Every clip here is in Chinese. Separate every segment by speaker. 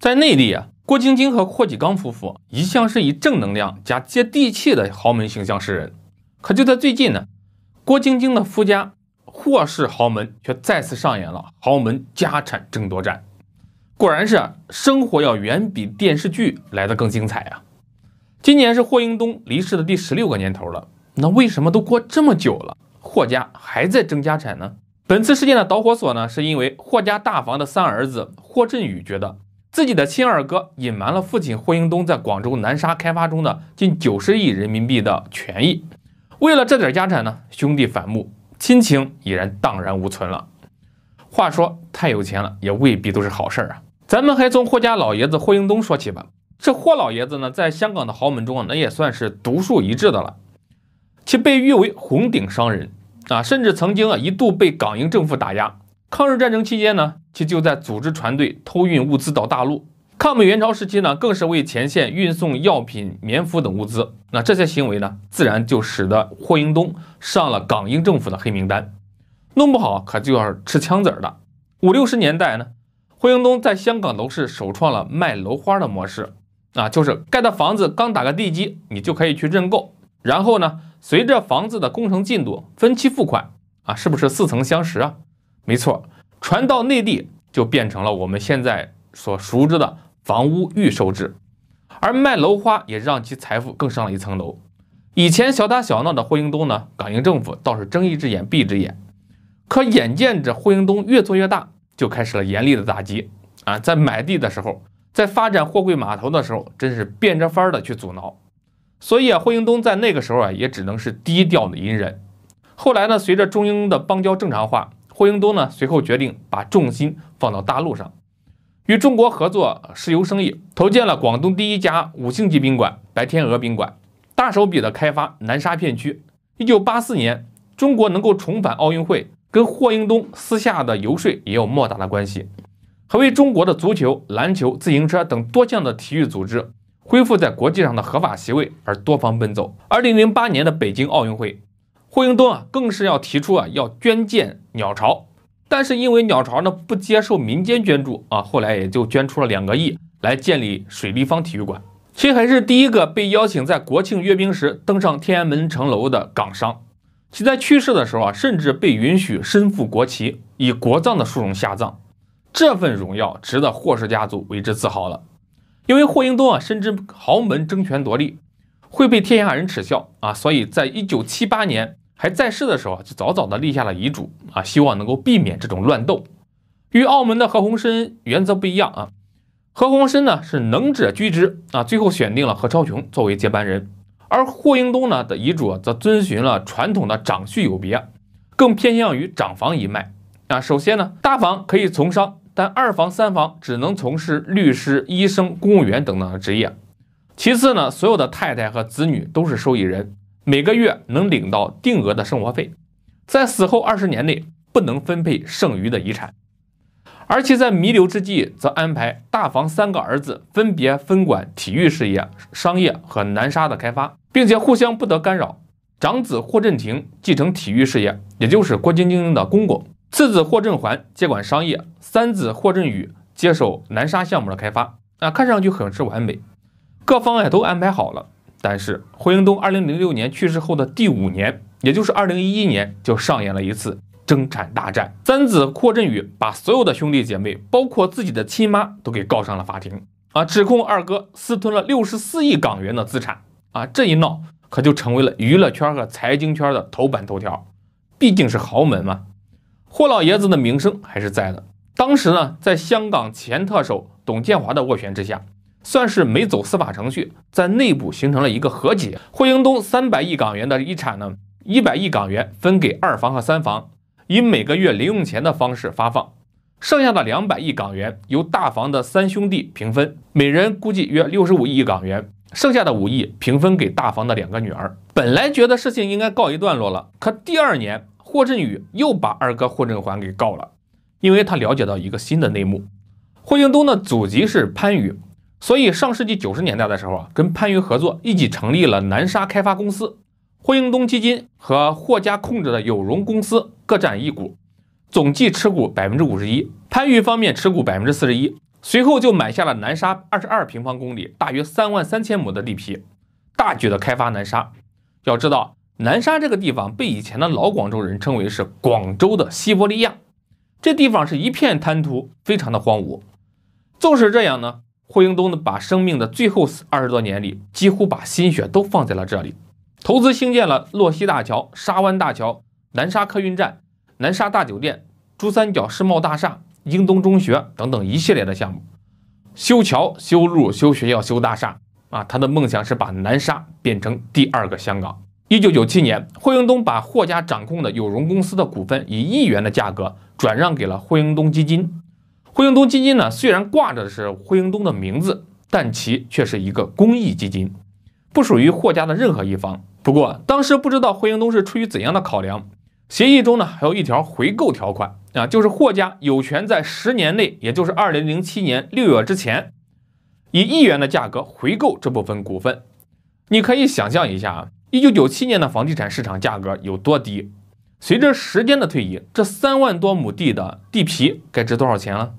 Speaker 1: 在内地啊，郭晶晶和霍启刚夫妇一向是以正能量加接地气的豪门形象示人。可就在最近呢，郭晶晶的夫家霍氏豪门却再次上演了豪门家产争夺战。果然是生活要远比电视剧来的更精彩啊！今年是霍英东离世的第十六个年头了，那为什么都过这么久了，霍家还在争家产呢？本次事件的导火索呢，是因为霍家大房的三儿子霍振宇觉得。自己的亲二哥隐瞒了父亲霍英东在广州南沙开发中的近九十亿人民币的权益，为了这点家产呢，兄弟反目，亲情已然荡然无存了。话说太有钱了，也未必都是好事儿啊。咱们还从霍家老爷子霍英东说起吧。这霍老爷子呢，在香港的豪门中啊，那也算是独树一帜的了。其被誉为红顶商人啊，甚至曾经啊一度被港英政府打压。抗日战争期间呢。其就在组织船队偷运物资到大陆。抗美援朝时期呢，更是为前线运送药品、棉服等物资。那这些行为呢，自然就使得霍英东上了港英政府的黑名单，弄不好可就要吃枪子儿的。五六十年代呢，霍英东在香港楼市首创了卖楼花的模式，啊，就是盖的房子刚打个地基，你就可以去认购。然后呢，随着房子的工程进度，分期付款，啊，是不是似曾相识啊？没错。传到内地，就变成了我们现在所熟知的房屋预售制，而卖楼花也让其财富更上了一层楼。以前小打小闹的霍英东呢，港英政府倒是睁一只眼闭一只眼。可眼见着霍英东越做越大，就开始了严厉的打击啊！在买地的时候，在发展货柜码头的时候，真是变着法儿的去阻挠。所以啊，霍英东在那个时候啊，也只能是低调的隐忍。后来呢，随着中英的邦交正常化。霍英东呢？随后决定把重心放到大陆上，与中国合作石油生意，投建了广东第一家五星级宾馆——白天鹅宾馆，大手笔的开发南沙片区。1984年，中国能够重返奥运会，跟霍英东私下的游说也有莫大的关系。还为中国的足球、篮球、自行车等多项的体育组织恢复在国际上的合法席位而多方奔走。2008年的北京奥运会。霍英东啊，更是要提出啊，要捐建鸟巢，但是因为鸟巢呢不接受民间捐助啊，后来也就捐出了两个亿来建立水立方体育馆。其还是第一个被邀请在国庆阅兵时登上天安门城楼的港商。其在去世的时候啊，甚至被允许身负国旗，以国葬的殊荣下葬。这份荣耀值得霍氏家族为之自豪了。因为霍英东啊，深知豪门争权夺利会被天下人耻笑啊，所以在一九七八年。还在世的时候啊，就早早的立下了遗嘱啊，希望能够避免这种乱斗。与澳门的何鸿燊原则不一样啊，何鸿燊呢是能者居之啊，最后选定了何超琼作为接班人。而霍英东呢的遗嘱则遵循了传统的长序有别，更偏向于长房一脉啊。首先呢，大房可以从商，但二房、三房只能从事律师、医生、公务员等等的职业。其次呢，所有的太太和子女都是受益人。每个月能领到定额的生活费，在死后二十年内不能分配剩余的遗产，而且在弥留之际，则安排大房三个儿子分别分管体育事业、商业和南沙的开发，并且互相不得干扰。长子霍震霆继承体育事业，也就是郭晶晶的公公；次子霍震寰接管商业；三子霍震宇接手南沙项目的开发。啊，看上去很是完美，各方也都安排好了。但是霍英东2006年去世后的第五年，也就是2011年，就上演了一次争产大战。三子霍震宇把所有的兄弟姐妹，包括自己的亲妈，都给告上了法庭啊，指控二哥私吞了64亿港元的资产啊！这一闹可就成为了娱乐圈和财经圈的头版头条，毕竟是豪门嘛，霍老爷子的名声还是在的。当时呢，在香港前特首董建华的斡旋之下。算是没走司法程序，在内部形成了一个和解。霍英东三百亿港元的遗产呢，一百亿港元分给二房和三房，以每个月零用钱的方式发放，剩下的两百亿港元由大房的三兄弟平分，每人估计约六十五亿港元，剩下的五亿平分给大房的两个女儿。本来觉得事情应该告一段落了，可第二年霍振宇又把二哥霍振寰给告了，因为他了解到一个新的内幕：霍英东的祖籍是番禺。所以，上世纪九十年代的时候，啊，跟番禺合作，一起成立了南沙开发公司，霍英东基金和霍家控制的有容公司各占一股，总计持股百分之五十。一，番禺方面持股百分之四十一。随后就买下了南沙二十二平方公里，大约三万三千亩的地皮，大举的开发南沙。要知道，南沙这个地方被以前的老广州人称为是广州的西伯利亚，这地方是一片滩涂，非常的荒芜。就是这样呢。霍英东呢，把生命的最后二十多年里，几乎把心血都放在了这里，投资兴建了洛溪大桥、沙湾大桥、南沙客运站、南沙大酒店、珠三角世贸大厦、英东中学等等一系列的项目，修桥、修路、修学校、修大厦。啊，他的梦想是把南沙变成第二个香港。一九九七年，霍英东把霍家掌控的有容公司的股份以亿元的价格转让给了霍英东基金。霍英东基金呢，虽然挂着是霍英东的名字，但其却是一个公益基金，不属于霍家的任何一方。不过当时不知道霍英东是出于怎样的考量，协议中呢还有一条回购条款啊，就是霍家有权在十年内，也就是二零零七年六月之前，以一元的价格回购这部分股份。你可以想象一下啊，一九九七年的房地产市场价格有多低。随着时间的推移，这三万多亩地的地皮该值多少钱了？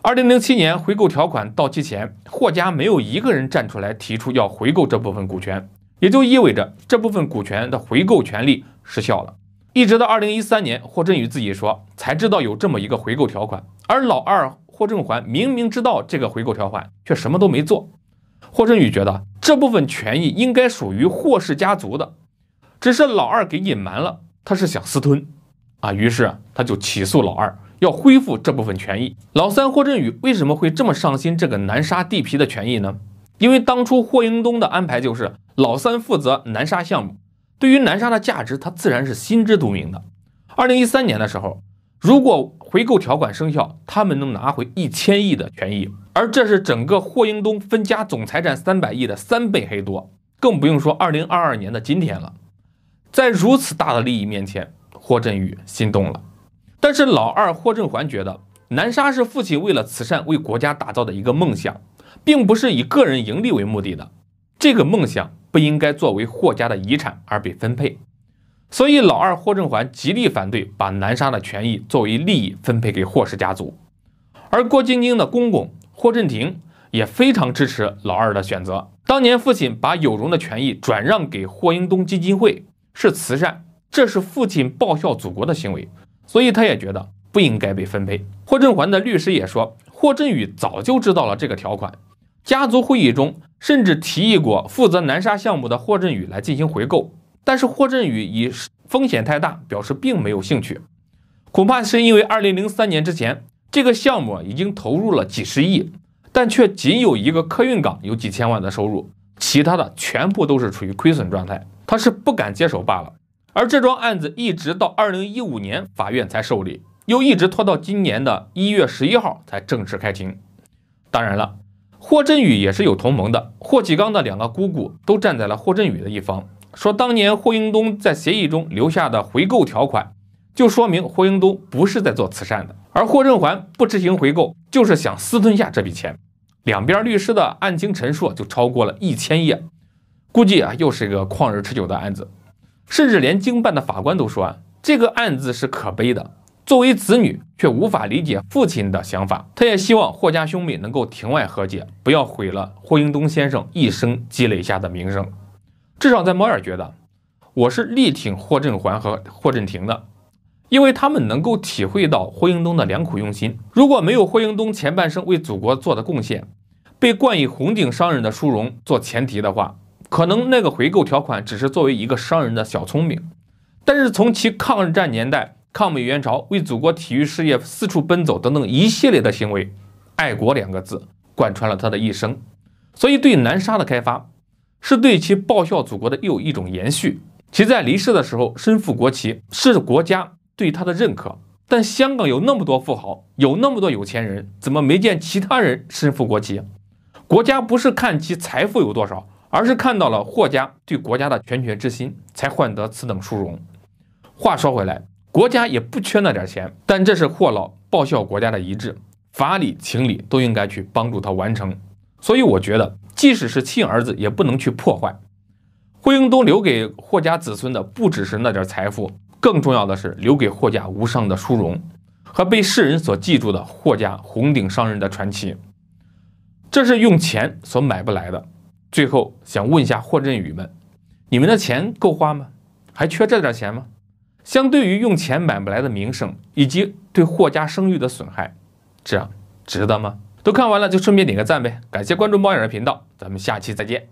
Speaker 1: 二零零七年回购条款到期前，霍家没有一个人站出来提出要回购这部分股权，也就意味着这部分股权的回购权利失效了。一直到二零一三年，霍震宇自己说才知道有这么一个回购条款，而老二霍正环明明知道这个回购条款，却什么都没做。霍震宇觉得这部分权益应该属于霍氏家族的，只是老二给隐瞒了，他是想私吞，啊，于是他就起诉老二。要恢复这部分权益。老三霍振宇为什么会这么上心这个南沙地皮的权益呢？因为当初霍英东的安排就是老三负责南沙项目，对于南沙的价值，他自然是心知肚明的。二零一三年的时候，如果回购条款生效，他们能拿回一千亿的权益，而这是整个霍英东分家总财产三百亿的三倍黑多，更不用说二零二二年的今天了。在如此大的利益面前，霍振宇心动了。但是老二霍振环觉得南沙是父亲为了慈善为国家打造的一个梦想，并不是以个人盈利为目的的，这个梦想不应该作为霍家的遗产而被分配。所以老二霍振环极力反对把南沙的权益作为利益分配给霍氏家族。而郭晶晶的公公霍震霆也非常支持老二的选择。当年父亲把有容的权益转让给霍英东基金会是慈善，这是父亲报效祖国的行为。所以他也觉得不应该被分配。霍震寰的律师也说，霍震宇早就知道了这个条款，家族会议中甚至提议过负责南沙项目的霍震宇来进行回购，但是霍震宇以风险太大表示并没有兴趣。恐怕是因为2003年之前这个项目已经投入了几十亿，但却仅有一个客运港有几千万的收入，其他的全部都是处于亏损状态，他是不敢接手罢了。而这桩案子一直到二零一五年法院才受理，又一直拖到今年的一月十一号才正式开庭。当然了，霍振宇也是有同盟的，霍启刚的两个姑姑都站在了霍振宇的一方，说当年霍英东在协议中留下的回购条款，就说明霍英东不是在做慈善的，而霍振环不执行回购，就是想私吞下这笔钱。两边律师的案情陈述就超过了一千页，估计啊又是一个旷日持久的案子。甚至连经办的法官都说，啊，这个案子是可悲的。作为子女，却无法理解父亲的想法。他也希望霍家兄妹能够庭外和解，不要毁了霍英东先生一生积累下的名声。至少在摩尔觉得，我是力挺霍振寰和霍震霆的，因为他们能够体会到霍英东的良苦用心。如果没有霍英东前半生为祖国做的贡献，被冠以红顶商人的殊荣做前提的话。可能那个回购条款只是作为一个商人的小聪明，但是从其抗日战年代、抗美援朝、为祖国体育事业四处奔走等等一系列的行为，爱国两个字贯穿了他的一生。所以对南沙的开发，是对其报效祖国的又一种延续。其在离世的时候身负国旗，是国家对他的认可。但香港有那么多富豪，有那么多有钱人，怎么没见其他人身负国旗？国家不是看其财富有多少。而是看到了霍家对国家的拳拳之心，才换得此等殊荣。话说回来，国家也不缺那点钱，但这是霍老报效国家的遗志，法理情理都应该去帮助他完成。所以我觉得，即使是亲儿子，也不能去破坏。霍英东留给霍家子孙的不只是那点财富，更重要的是留给霍家无上的殊荣和被世人所记住的霍家红顶商人的传奇。这是用钱所买不来的。最后想问一下霍振宇们，你们的钱够花吗？还缺这点钱吗？相对于用钱买不来的名声以及对霍家声誉的损害，这样值得吗？都看完了就顺便点个赞呗！感谢关注猫眼的频道，咱们下期再见。